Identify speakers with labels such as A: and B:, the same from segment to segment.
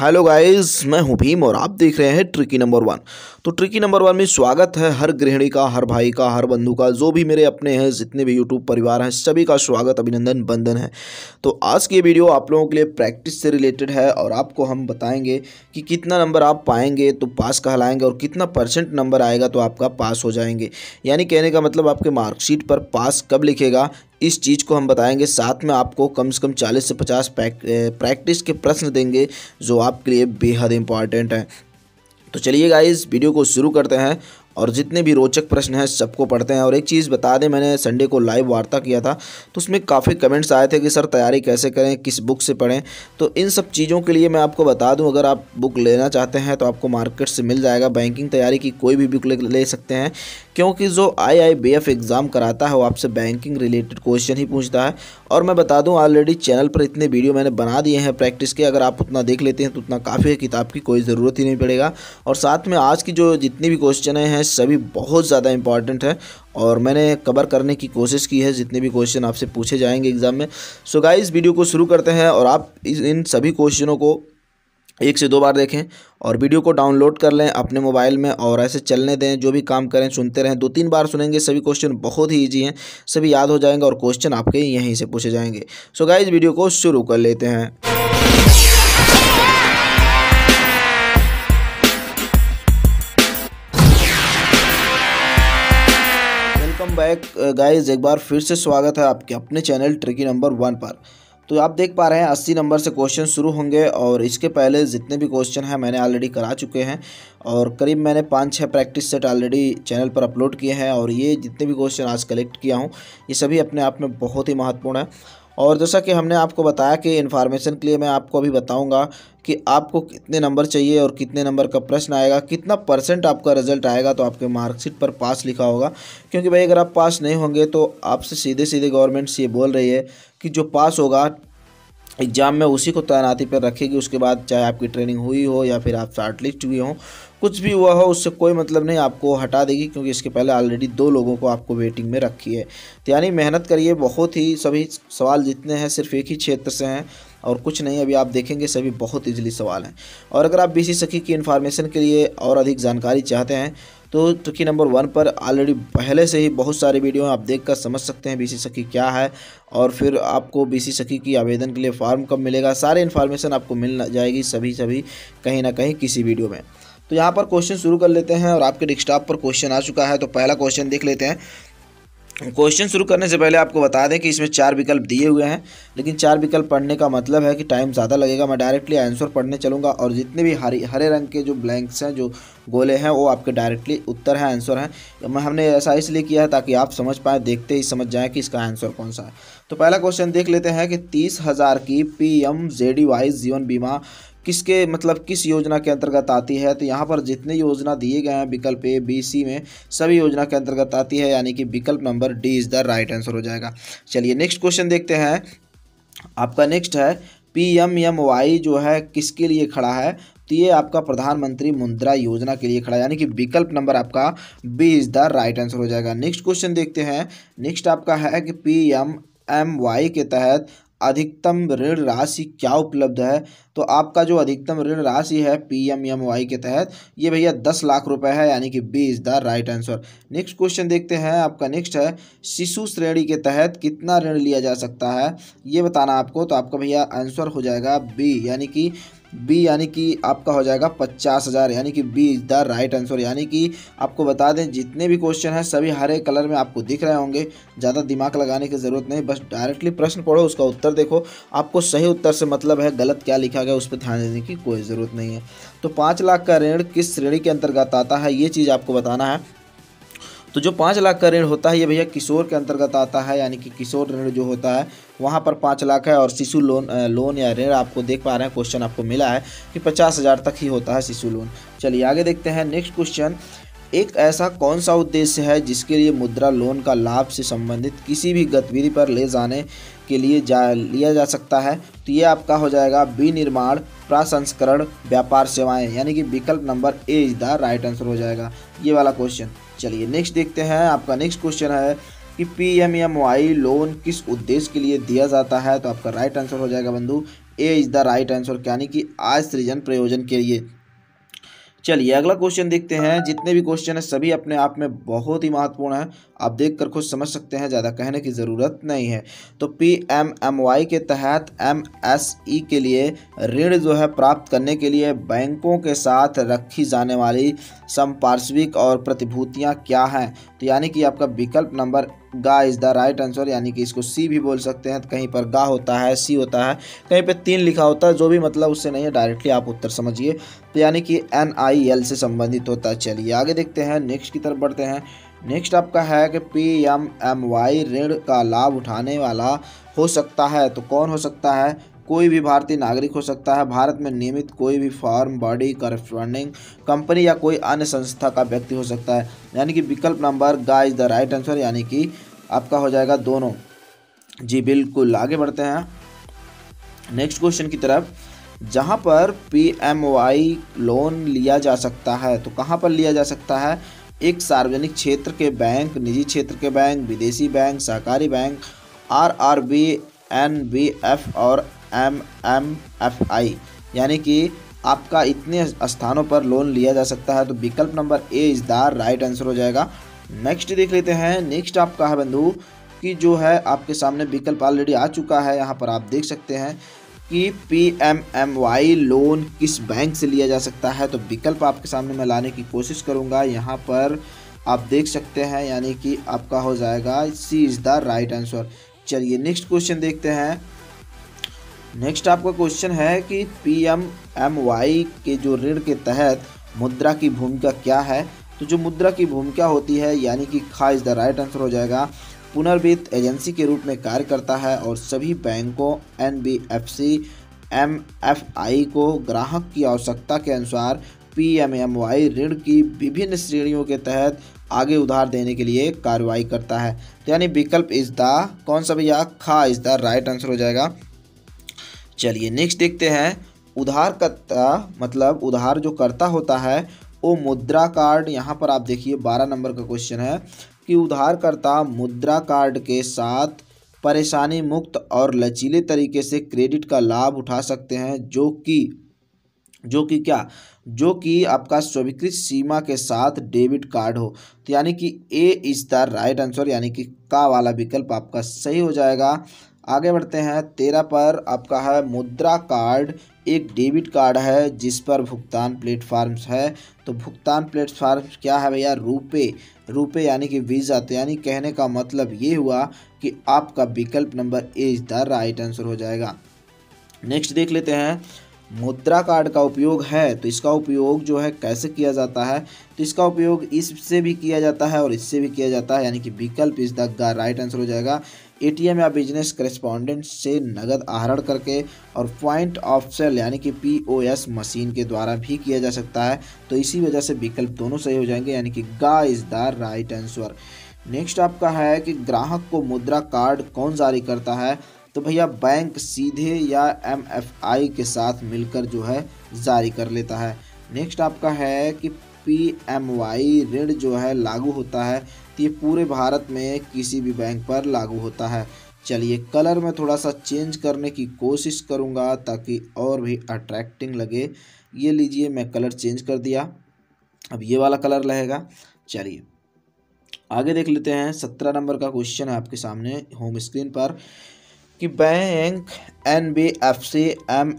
A: hello guys मैं हूं भीम और आप देख रहे हैं ट्रिकी नंबर वन तो ट्रिकी नंबर वन में स्वागत है हर गृहिणी का हर भाई का हर बंधु का जो भी मेरे अपने हैं जितने भी यूट्यूब परिवार हैं सभी का स्वागत अभिनंदन बंधन है तो आज की वीडियो आप लोगों के लिए प्रैक्टिस से रिलेटेड है और आपको हम बताएंगे कि कितना नंबर आप पाएंगे तो पास कहलाएँगे और कितना परसेंट नंबर आएगा तो आपका पास हो जाएंगे यानी कहने का मतलब आपके मार्कशीट पर पास कब लिखेगा इस चीज़ को हम बताएंगे साथ में आपको कम से कम 40 से 50 प्रैक्टिस के प्रश्न देंगे जो आपके लिए बेहद इंपॉर्टेंट हैं तो चलिए गाइस वीडियो को शुरू करते हैं और जितने भी रोचक प्रश्न हैं सबको पढ़ते हैं और एक चीज़ बता दें मैंने संडे को लाइव वार्ता किया था तो उसमें काफ़ी कमेंट्स आए थे कि सर तैयारी कैसे करें किस बुक से पढ़ें तो इन सब चीज़ों के लिए मैं आपको बता दूं अगर आप बुक लेना चाहते हैं तो आपको मार्केट से मिल जाएगा बैंकिंग तैयारी की कोई भी बुक ले, ले सकते हैं क्योंकि जो I I B F exam कराता है वो आपसे बैंकिंग रिलेटेड क्वेश्चन ही पूछता है और मैं बता दूं ऑलरेडी चैनल पर इतने वीडियो मैंने बना दिए हैं प्रैक्टिस के अगर आप उतना देख लेते हैं तो उतना काफ़ी है किताब की कोई ज़रूरत ही नहीं पड़ेगा और साथ में आज की जो जितनी भी क्वेश्चन हैं सभी बहुत ज़्यादा इंपॉर्टेंट है और मैंने कवर करने की कोशिश की है जितने भी क्वेश्चन आपसे पूछे जाएंगे एग्ज़ाम में सो गाइज़ वीडियो को शुरू करते हैं और आप इन सभी क्वेश्चनों को एक से दो बार देखें और वीडियो को डाउनलोड कर लें अपने मोबाइल में और ऐसे चलने दें जो भी काम करें सुनते रहें दो तीन बार सुनेंगे सभी क्वेश्चन बहुत ही ईजी हैं सभी याद हो जाएंगे और क्वेश्चन आपके यहीं से पूछे जाएंगे सो गाइज वीडियो को शुरू कर लेते हैं वेलकम बैक गाइज एक बार फिर से स्वागत है आपके अपने चैनल ट्रिकी नंबर वन पर तो आप देख पा रहे हैं अस्सी नंबर से क्वेश्चन शुरू होंगे और इसके पहले जितने भी क्वेश्चन हैं मैंने ऑलरेडी करा चुके हैं और करीब मैंने पाँच छः प्रैक्टिस सेट ऑलरेडी चैनल पर अपलोड किए हैं और ये जितने भी क्वेश्चन आज कलेक्ट किया हूँ ये सभी अपने आप में बहुत ही महत्वपूर्ण है और जैसा कि हमने आपको बताया कि इन्फॉर्मेशन के लिए मैं आपको अभी बताऊंगा कि आपको कितने नंबर चाहिए और कितने नंबर का प्रश्न आएगा कितना परसेंट आपका रिजल्ट आएगा तो आपके मार्कशीट पर पास लिखा होगा क्योंकि भाई अगर आप पास नहीं होंगे तो आपसे सीधे सीधे गवर्नमेंट से ये बोल रही है कि जो पास होगा एग्ज़ाम में उसी को तैनाती पर रखेगी उसके बाद चाहे आपकी ट्रेनिंग हुई हो या फिर आप लिस्ट हुए हों कुछ भी हुआ हो उससे कोई मतलब नहीं आपको हटा देगी क्योंकि इसके पहले ऑलरेडी दो लोगों को आपको वेटिंग में रखी है तो यानी मेहनत करिए बहुत ही सभी सवाल जितने हैं सिर्फ एक ही क्षेत्र से हैं और कुछ नहीं अभी आप देखेंगे सभी बहुत इजीली सवाल हैं और अगर आप बीसी सखी e की इन्फॉर्मेशन के लिए और अधिक जानकारी चाहते हैं तो ट्रिकी नंबर वन पर ऑलरेडी पहले से ही बहुत सारे वीडियो आप देख कर समझ सकते हैं बी सखी क्या है और फिर आपको बी सखी की आवेदन के लिए फॉर्म कब मिलेगा सारे इन्फॉर्मेशन आपको मिल जाएगी सभी सभी कहीं ना कहीं किसी वीडियो में तो यहाँ पर क्वेश्चन शुरू कर लेते हैं और आपके डिस्कटॉप पर क्वेश्चन आ चुका है तो पहला क्वेश्चन देख लेते हैं क्वेश्चन शुरू करने से पहले आपको बता दें कि इसमें चार विकल्प दिए हुए हैं लेकिन चार विकल्प पढ़ने का मतलब है कि टाइम ज़्यादा लगेगा मैं डायरेक्टली आंसर पढ़ने चलूँगा और जितने भी हरे हरे रंग के जो ब्लैंक्स हैं जो गोले हैं वो आपके डायरेक्टली उत्तर हैं आंसर हैं तो हमने ऐसा इसलिए किया है ताकि आप समझ पाएँ देखते ही समझ जाएँ कि इसका आंसर कौन सा है तो पहला क्वेश्चन देख लेते हैं कि तीस हज़ार की पी एम वाई जीवन बीमा किसके मतलब किस योजना के अंतर्गत आती है तो यहाँ पर जितने योजना दिए गए हैं विकल्प ए बी सी में सभी योजना के अंतर्गत आती है यानी कि विकल्प number D is the right answer हो जाएगा चलिए नेक्स्ट क्वेश्चन देखते हैं आपका नेक्स्ट है पी एम एम वाई जो है किसके लिए खड़ा है तो ये आपका प्रधानमंत्री मुद्रा योजना के लिए खड़ा यानी कि विकल्प नंबर आपका B is the right answer हो जाएगा नेक्स्ट क्वेश्चन देखते हैं नेक्स्ट आपका है कि पी एम एम वाई के तहत अधिकतम ऋण राशि क्या उपलब्ध है तो आपका जो अधिकतम ऋण राशि है पी एम एम वाई के तहत ये भैया दस लाख रुपए है यानी कि B is the right answer next question देखते हैं आपका नेक्स्ट है शिशु श्रेणी के तहत कितना ऋण लिया जा सकता है ये बताना आपको तो आपका भैया आंसर हो जाएगा बी यानी कि बी यानी कि आपका हो जाएगा पचास हज़ार यानी कि B is the right answer यानी कि आपको बता दें जितने भी क्वेश्चन हैं सभी हरे कलर में आपको दिख रहे होंगे ज़्यादा दिमाग लगाने की ज़रूरत नहीं बस डायरेक्टली प्रश्न पढ़ो उसका उत्तर देखो आपको सही उत्तर से मतलब है गलत क्या लिखा गया उस पर ध्यान देने की कोई ज़रूरत नहीं है तो पाँच लाख का ऋण किस श्रेणी के अंतर्गत आता है ये चीज़ आपको बताना है तो जो पाँच लाख का ऋण होता है ये भैया किशोर के अंतर्गत आता है यानी कि किशोर ऋण जो होता है वहाँ पर पाँच लाख है और शिशु लोन लोन या ऋण आपको देख पा रहे हैं क्वेश्चन आपको मिला है कि पचास हज़ार तक ही होता है शिशु लोन चलिए आगे देखते हैं नेक्स्ट क्वेश्चन एक ऐसा कौन सा उद्देश्य है जिसके लिए मुद्रा लोन का लाभ से संबंधित किसी भी गतिविधि पर ले जाने के लिए जा लिया जा सकता है तो ये आपका हो जाएगा विनिर्माण प्रसंस्करण व्यापार सेवाएं यानी कि विकल्प number A is the right answer हो जाएगा ये वाला क्वेश्चन चलिए नेक्स्ट देखते हैं आपका नेक्स्ट क्वेश्चन है कि पी लोन किस उद्देश्य के लिए दिया जाता है तो आपका राइट आंसर हो जाएगा बंधु A is the right answer यानी कि आय सृजन प्रयोजन के लिए चलिए अगला क्वेश्चन देखते हैं जितने भी क्वेश्चन है सभी अपने आप में बहुत ही महत्वपूर्ण है आप देख कर खुद समझ सकते हैं ज़्यादा कहने की ज़रूरत नहीं है तो पी एम एम वाई के तहत एम एस ई के लिए ऋण जो है प्राप्त करने के लिए बैंकों के साथ रखी जाने वाली संपार्श्विक और प्रतिभूतियाँ क्या हैं तो यानी कि आपका विकल्प नंबर गा इज़ द राइट आंसर यानी कि इसको सी भी बोल सकते हैं तो कहीं पर गा होता है सी होता है कहीं पर तीन लिखा होता है जो भी मतलब उससे नहीं है डायरेक्टली आप उत्तर समझिए तो यानी कि एन आई एल से संबंधित होता है चलिए आगे देखते हैं नेक्स्ट की तरफ बढ़ते हैं नेक्स्ट आपका है कि पी एम एम वाई ऋण का लाभ उठाने वाला हो सकता है तो कौन हो सकता है कोई भी भारतीय नागरिक हो सकता है भारत में नियमित कोई भी फॉर्म बॉडी करस्पॉन्डिंग कंपनी या कोई अन्य संस्था का व्यक्ति हो सकता है यानी कि विकल्प नंबर गा इज द राइट आंसर यानी कि आपका हो जाएगा दोनों जी बिल्कुल आगे बढ़ते हैं नेक्स्ट क्वेश्चन की तरफ जहाँ पर पी एम वाई लोन लिया जा सकता है तो कहाँ पर लिया जा सकता है एक सार्वजनिक क्षेत्र के बैंक निजी क्षेत्र के बैंक विदेशी बैंक सहकारी bank R R B N B F और एम एम एफ आई यानी कि आपका इतने स्थानों पर लोन लिया जा सकता है तो विकल्प number A is the right answer हो जाएगा नेक्स्ट देख लेते हैं नेक्स्ट आपका है बंधु कि जो है आपके सामने विकल्प ऑलरेडी आ चुका है यहाँ पर आप देख सकते हैं कि पीएमएमवाई लोन किस बैंक से लिया जा सकता है तो विकल्प आपके सामने मैं लाने की कोशिश करूंगा यहाँ पर आप देख सकते हैं यानी कि आपका हो जाएगा C is the right answer चलिए नेक्स्ट क्वेश्चन देखते हैं नेक्स्ट आपका क्वेश्चन है कि पीएमएमवाई के जो ऋण के तहत मुद्रा की भूमिका क्या है तो जो मुद्रा की भूमिका होती है यानी कि खा इज़ द राइट आंसर हो जाएगा पुनर्वित एजेंसी के रूप में कार्य करता है और सभी बैंकों N B F C M F I को ग्राहक की आवश्यकता के अनुसार पी एम एम वाई ऋण की विभिन्न श्रेणियों के तहत आगे उधार देने के लिए कार्रवाई करता है तो यानी विकल्प इज द कौन सा भैया खा इज द राइट आंसर हो जाएगा चलिए नेक्स्ट देखते हैं उधारकर्ता मतलब उधार जो करता होता है वो मुद्रा कार्ड यहाँ पर आप देखिए बारह नंबर का क्वेश्चन है कि उधारकर्ता मुद्रा कार्ड के साथ परेशानी मुक्त और लचीले तरीके से क्रेडिट का लाभ उठा सकते हैं जो कि जो कि क्या जो कि आपका स्वीकृत सीमा के साथ डेबिट कार्ड हो तो यानी कि A is the right answer यानी कि का वाला विकल्प आपका सही हो जाएगा आगे बढ़ते हैं तेरह पर आपका है मुद्रा कार्ड एक डेबिट कार्ड है जिस पर भुगतान प्लेटफार्म्स है तो भुगतान प्लेटफार्म्स क्या है भैया रुपे रुपे यानी कि वीज़ा तो यानी कहने का मतलब ये हुआ कि आपका विकल्प number A is the right answer हो जाएगा नेक्स्ट देख लेते हैं मुद्रा कार्ड का उपयोग है तो इसका उपयोग जो है कैसे किया जाता है तो इसका उपयोग इससे भी किया जाता है और इससे भी किया जाता है यानी कि विकल्प इस द राइट आंसर हो जाएगा एटीएम या बिजनेस करस्पॉन्डेंट से नगद आहरण करके और पॉइंट ऑफ सेल यानी कि पीओएस मशीन के द्वारा भी किया जा सकता है तो इसी वजह से विकल्प दोनों सही हो जाएंगे यानी कि गा is the right answer next आपका है कि ग्राहक को मुद्रा कार्ड कौन जारी करता है तो भैया बैंक सीधे या एम के साथ मिलकर जो है जारी कर लेता है नेक्स्ट आपका है कि पी एम वाई ऋण जो है लागू होता है तो ये पूरे भारत में किसी भी बैंक पर लागू होता है चलिए कलर में थोड़ा सा चेंज करने की कोशिश करूँगा ताकि और भी अट्रैक्टिंग लगे ये लीजिए मैं कलर चेंज कर दिया अब ये वाला कलर रहेगा चलिए आगे देख लेते हैं सत्रह नंबर का क्वेश्चन है आपके सामने होम स्क्रीन पर कि बैंक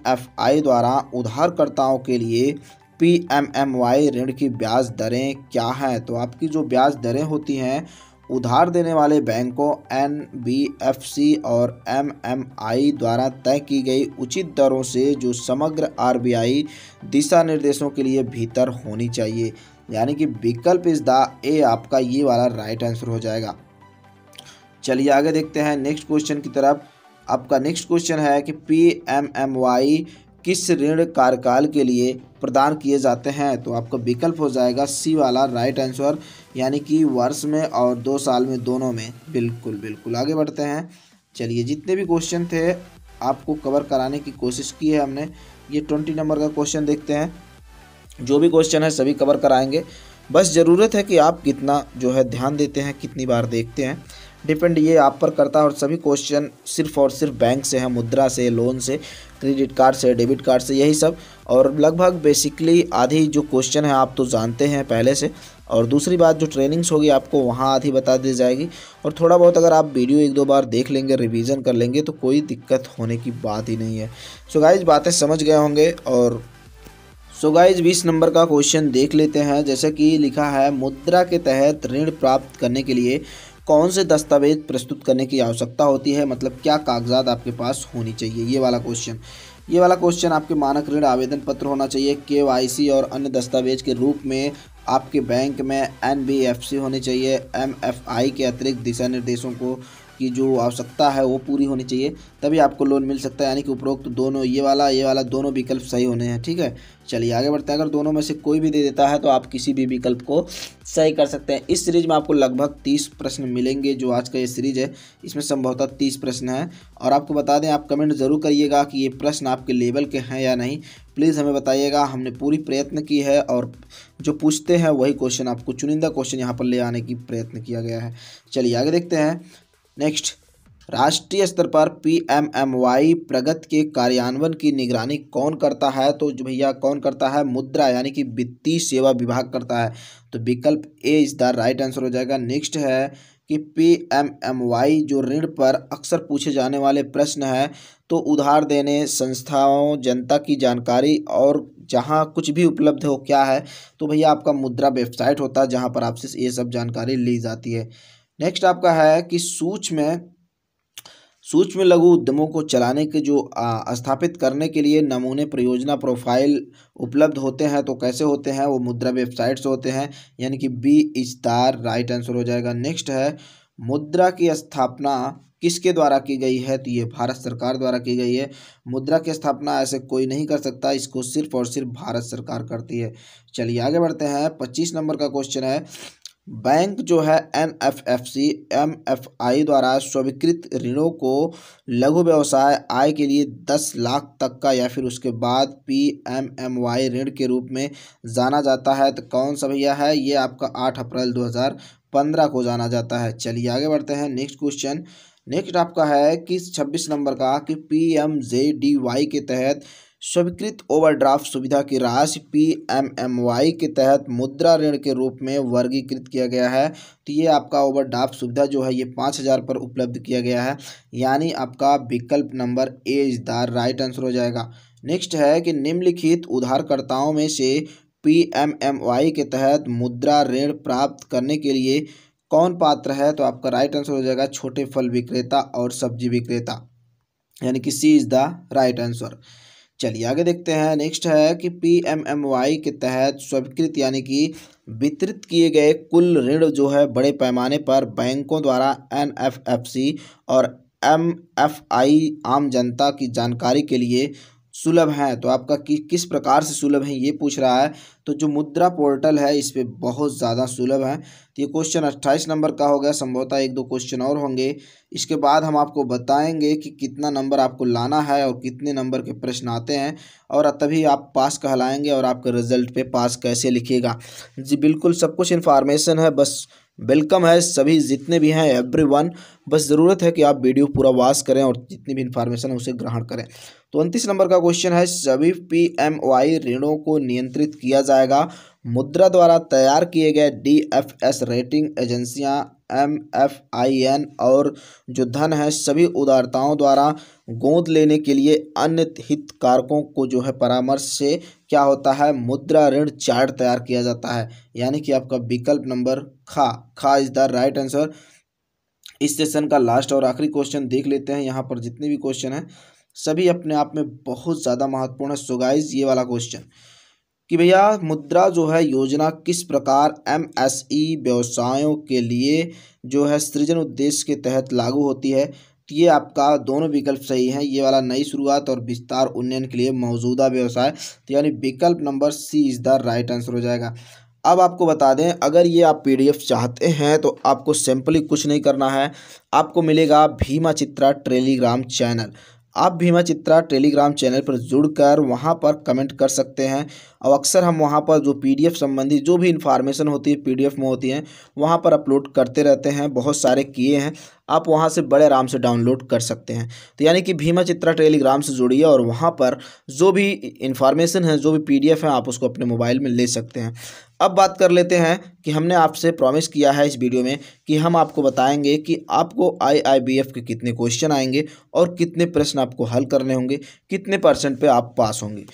A: एफ आई द्वारा उधारकर्ताओं के लिए पी एम एम वाई ऋण की ब्याज दरें क्या हैं तो आपकी जो ब्याज दरें होती हैं उधार देने वाले बैंकों एन बी एफ सी और एम एम आई द्वारा तय की गई उचित दरों से जो समग्र आर बी आई दिशा निर्देशों के लिए भीतर होनी चाहिए यानी कि विकल्प इस द ए आपका ये वाला राइट आंसर हो जाएगा चलिए आगे देखते हैं नेक्स्ट क्वेश्चन की तरफ आपका नेक्स्ट क्वेश्चन है कि पी एम एम वाई किस ऋण कार्यकाल के लिए प्रदान किए जाते हैं तो आपका विकल्प हो जाएगा सी वाला राइट आंसर यानी कि वर्ष में और दो साल में दोनों में बिल्कुल बिल्कुल आगे बढ़ते हैं चलिए जितने भी क्वेश्चन थे आपको कवर कराने की कोशिश की है हमने ये ट्वेंटी नंबर का क्वेश्चन देखते हैं जो भी क्वेश्चन है सभी कवर कराएंगे बस ज़रूरत है कि आप कितना जो है ध्यान देते हैं कितनी बार देखते हैं डिपेंड ये आप पर करता है और सभी क्वेश्चन सिर्फ और सिर्फ बैंक से हैं मुद्रा से लोन से क्रेडिट कार्ड से डेबिट कार्ड से यही सब और लगभग बेसिकली आधी जो क्वेश्चन है आप तो जानते हैं पहले से और दूसरी बात जो ट्रेनिंग्स होगी आपको वहाँ आधी बता दी जाएगी और थोड़ा बहुत अगर आप वीडियो एक दो बार देख लेंगे रिविजन कर लेंगे तो कोई दिक्कत होने की बात ही नहीं है सो गाइज बातें समझ गए होंगे और सो गाइज बीस नंबर का क्वेश्चन देख लेते हैं जैसे कि लिखा है मुद्रा के तहत ऋण प्राप्त करने के लिए कौन से दस्तावेज प्रस्तुत करने की आवश्यकता होती है मतलब क्या कागजात आपके पास होनी चाहिए ये वाला क्वेश्चन ये वाला क्वेश्चन आपके मानक ऋण आवेदन पत्र होना चाहिए के और अन्य दस्तावेज के रूप में आपके बैंक में एन होनी चाहिए एम के अतिरिक्त दिशा निर्देशों को की जो आवश्यकता है वो पूरी होनी चाहिए तभी आपको लोन मिल सकता है यानी कि उपरोक्त दोनों ये वाला ये वाला दोनों विकल्प सही होने हैं ठीक है चलिए आगे बढ़ते हैं अगर दोनों में से कोई भी दे देता है तो आप किसी भी विकल्प को सही कर सकते हैं इस सीरीज में आपको लगभग तीस प्रश्न मिलेंगे जो आज का ये सीरीज है इसमें संभवतः तीस प्रश्न है और आपको बता दें आप कमेंट ज़रूर करिएगा कि ये प्रश्न आपके लेवल के हैं या नहीं प्लीज़ हमें बताइएगा हमने पूरी प्रयत्न की है और जो पूछते हैं वही क्वेश्चन आपको चुनिंदा क्वेश्चन यहाँ पर ले आने की प्रयत्न किया गया है चलिए आगे देखते हैं नेक्स्ट राष्ट्रीय स्तर पर पीएमएमवाई प्रगति के कार्यान्वयन की निगरानी कौन करता है तो भैया कौन करता है मुद्रा यानी कि वित्तीय सेवा विभाग करता है तो विकल्प A is the right answer हो जाएगा नेक्स्ट है कि पीएमएमवाई जो ऋण पर अक्सर पूछे जाने वाले प्रश्न हैं तो उधार देने संस्थाओं जनता की जानकारी और जहाँ कुछ भी उपलब्ध हो क्या है तो भैया आपका मुद्रा वेबसाइट होता है जहाँ पर आपसे ये सब जानकारी ली जाती है नेक्स्ट आपका है कि सूक्ष्म में सूक्ष्म लघु उद्यमों को चलाने के जो स्थापित करने के लिए नमूने परियोजना प्रोफाइल उपलब्ध होते हैं तो कैसे होते हैं वो मुद्रा वेबसाइट से होते हैं यानी कि बी स्टार राइट आंसर हो जाएगा नेक्स्ट है मुद्रा की स्थापना किसके द्वारा की गई है तो ये भारत सरकार द्वारा की गई है मुद्रा की स्थापना ऐसे कोई नहीं कर सकता इसको सिर्फ और सिर्फ भारत सरकार करती है चलिए आगे बढ़ते हैं पच्चीस नंबर का क्वेश्चन है बैंक जो है N F F C M F I द्वारा स्वीकृत ऋणों को लघु व्यवसाय आय के लिए दस लाख तक का या फिर उसके बाद पी एम एम वाई ऋण के रूप में जाना जाता है तो कौन सा भैया है ये आपका आठ अप्रैल दो हज़ार पंद्रह को जाना जाता है चलिए आगे बढ़ते हैं नेक्स्ट क्वेश्चन नेक्स्ट आपका है कि छब्बीस नंबर का कि P M J D Y के तहत स्वीकृत ओवरड्राफ्ट सुविधा की राशि पीएमएमवाई के तहत मुद्रा ऋण के रूप में वर्गीकृत किया गया है तो ये आपका ओवरड्राफ्ट सुविधा जो है ये पाँच हज़ार पर उपलब्ध किया गया है यानी आपका विकल्प number A is the right answer हो जाएगा नेक्स्ट है कि निम्नलिखित उधारकर्ताओं में से पीएमएमवाई के तहत मुद्रा ऋण प्राप्त करने के लिए कौन पात्र है तो आपका राइट आंसर हो जाएगा छोटे फल विक्रेता और सब्जी विक्रेता यानी कि C is the right answer चलिए आगे देखते हैं नेक्स्ट है कि पी एम एम वाई के तहत स्वीकृत यानी कि वितरित किए गए कुल ऋण जो है बड़े पैमाने पर बैंकों द्वारा एन एफ एफ सी और एम एफ आई आम जनता की जानकारी के लिए सुलभ हैं तो आपका कि, किस प्रकार से सुलभ है ये पूछ रहा है तो जो मुद्रा पोर्टल है इस पर बहुत ज़्यादा सुलभ है तो ये क्वेश्चन अट्ठाईस नंबर का हो गया संभवतः एक दो क्वेश्चन और होंगे इसके बाद हम आपको बताएंगे कि कितना नंबर आपको लाना है और कितने नंबर के प्रश्न आते हैं और तभी आप पास कहलाएंगे और आपके रिजल्ट पे पास कैसे लिखिएगा जी बिल्कुल सब कुछ इन्फॉर्मेशन है बस वेलकम है सभी जितने भी हैं एवरीवन बस ज़रूरत है कि आप वीडियो पूरा वॉश करें और जितनी भी इन्फॉर्मेशन है उसे ग्रहण करें तो उनतीस नंबर का क्वेश्चन है सभी पीएमवाई ऋणों को नियंत्रित किया जाएगा मुद्रा द्वारा तैयार किए गए डीएफएस रेटिंग एजेंसियां एम एफ आई एन और जो धन है सभी उदारताओं द्वारा गोद लेने के लिए अन्य हितकारकों को जो है परामर्श से क्या होता है मुद्रा ऋण चार्ट तैयार किया जाता है यानी कि आपका विकल्प नंबर खा खा इज द राइट आंसर इस सेशन का लास्ट और आखिरी क्वेश्चन देख लेते हैं यहाँ पर जितने भी क्वेश्चन हैं सभी अपने आप में बहुत ज़्यादा महत्वपूर्ण है सुगाइज ये वाला क्वेश्चन कि भैया मुद्रा जो है योजना किस प्रकार एमएसई e व्यवसायों के लिए जो है सृजन उद्देश्य के तहत लागू होती है तो ये आपका दोनों विकल्प सही हैं ये वाला नई शुरुआत और विस्तार उन्नयन के लिए मौजूदा व्यवसाय तो यानी विकल्प number C is the right answer हो जाएगा अब आपको बता दें अगर ये आप पीडीएफ चाहते हैं तो आपको सिंपली कुछ नहीं करना है आपको मिलेगा भीमा चित्रा टेलीग्राम चैनल आप भीमा चित्रा टेलीग्राम चैनल पर जुड़कर वहाँ पर कमेंट कर सकते हैं और अक्सर हम वहाँ पर जो पीडीएफ संबंधी जो भी इन्फॉर्मेशन होती है पीडीएफ में होती है वहाँ पर अपलोड करते रहते हैं बहुत सारे किए हैं आप वहाँ से बड़े आराम से डाउनलोड कर सकते हैं तो यानी कि भीमा चित्रा टेलीग्राम से जुड़िए और वहाँ पर जो भी इन्फॉर्मेशन है जो भी पीडीएफ है आप उसको अपने मोबाइल में ले सकते हैं अब बात कर लेते हैं कि हमने आपसे प्रॉमिस किया है इस वीडियो में कि हम आपको बताएंगे कि आपको आईआईबीएफ के कितने क्वेश्चन आएंगे और कितने प्रश्न आपको हल करने होंगे कितने परसेंट पे आप पास होंगे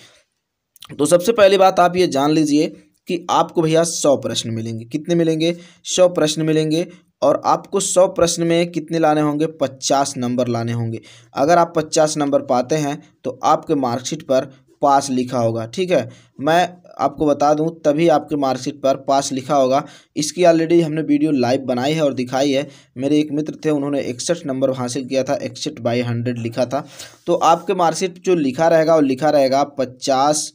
A: तो सबसे पहली बात आप ये जान लीजिए कि आपको भैया सौ प्रश्न मिलेंगे कितने मिलेंगे सौ प्रश्न मिलेंगे और आपको सौ प्रश्न में कितने लाने होंगे पचास नंबर लाने होंगे अगर आप पचास नंबर पाते हैं तो आपके मार्कशीट पर पास लिखा होगा ठीक है मैं आपको बता दूं तभी आपके मार्कशीट पर पास लिखा होगा इसकी ऑलरेडी हमने वीडियो लाइव बनाई है और दिखाई है मेरे एक मित्र थे उन्होंने इकसठ नंबर हासिल किया था इकसठ बाई हंड्रेड लिखा था तो आपके मार्कशीट जो लिखा रहेगा वो लिखा रहेगा पचास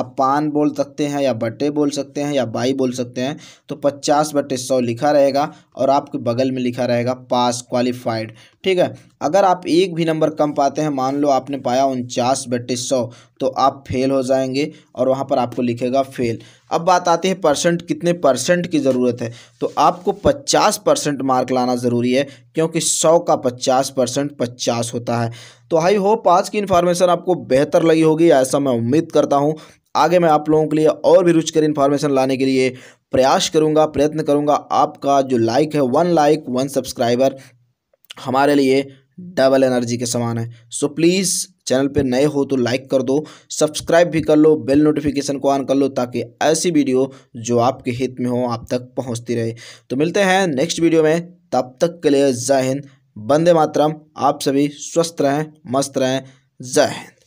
A: आप पान बोल सकते हैं या बटे बोल सकते हैं या बाई बोल सकते हैं तो पचास बटे सौ लिखा रहेगा और आपके बगल में लिखा रहेगा पास क्वालिफाइड ठीक है अगर आप एक भी नंबर कम पाते हैं मान लो आपने पाया उनचास बटे सौ तो आप फेल हो जाएंगे और वहाँ पर आपको लिखेगा फेल अब बात आती है परसेंट कितने परसेंट की ज़रूरत है तो आपको पचास परसेंट मार्क लाना ज़रूरी है क्योंकि सौ का पचास परसेंट पचास होता है तो आई होप आज की इन्फॉर्मेशन आपको बेहतर लगी होगी ऐसा मैं उम्मीद करता हूँ आगे मैं आप लोगों के लिए और भी रुचकर इन्फॉर्मेशन लाने के लिए प्रयास करूँगा प्रयत्न करूँगा आपका जो लाइक है वन लाइक वन सब्सक्राइबर हमारे लिए डबल एनर्जी के समान है सो प्लीज़ चैनल पर नए हो तो लाइक कर दो सब्सक्राइब भी कर लो बेल नोटिफिकेशन को ऑन कर लो ताकि ऐसी वीडियो जो आपके हित में हो आप तक पहुँचती रहे तो मिलते हैं नेक्स्ट वीडियो में तब तक के लिए जय हिंद बंदे मातरम आप सभी स्वस्थ रहें मस्त रहें जय हिंद